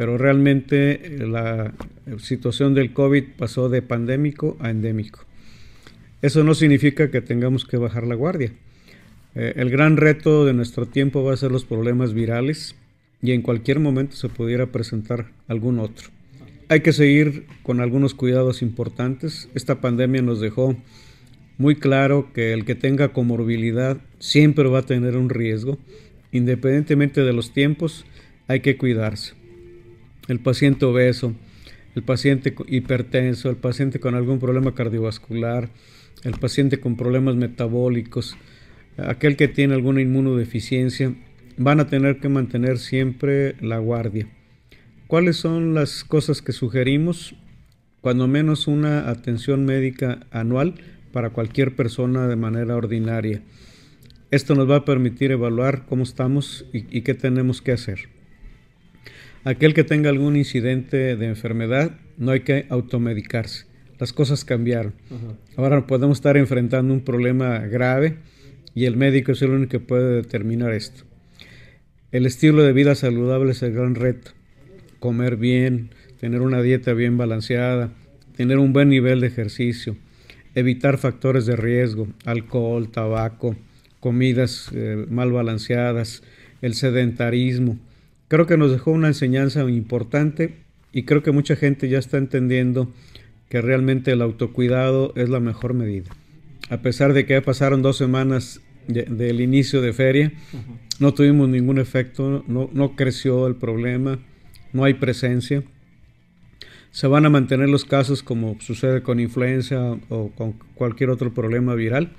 pero realmente eh, la situación del COVID pasó de pandémico a endémico. Eso no significa que tengamos que bajar la guardia. Eh, el gran reto de nuestro tiempo va a ser los problemas virales y en cualquier momento se pudiera presentar algún otro. Hay que seguir con algunos cuidados importantes. Esta pandemia nos dejó muy claro que el que tenga comorbilidad siempre va a tener un riesgo. Independientemente de los tiempos, hay que cuidarse el paciente obeso, el paciente hipertenso, el paciente con algún problema cardiovascular, el paciente con problemas metabólicos, aquel que tiene alguna inmunodeficiencia, van a tener que mantener siempre la guardia. ¿Cuáles son las cosas que sugerimos? Cuando menos una atención médica anual para cualquier persona de manera ordinaria. Esto nos va a permitir evaluar cómo estamos y, y qué tenemos que hacer. Aquel que tenga algún incidente de enfermedad, no hay que automedicarse. Las cosas cambiaron. Ahora podemos estar enfrentando un problema grave y el médico es el único que puede determinar esto. El estilo de vida saludable es el gran reto. Comer bien, tener una dieta bien balanceada, tener un buen nivel de ejercicio, evitar factores de riesgo, alcohol, tabaco, comidas eh, mal balanceadas, el sedentarismo, Creo que nos dejó una enseñanza importante y creo que mucha gente ya está entendiendo que realmente el autocuidado es la mejor medida. A pesar de que ya pasaron dos semanas del inicio de feria, no tuvimos ningún efecto, no, no creció el problema, no hay presencia. Se van a mantener los casos como sucede con influenza o con cualquier otro problema viral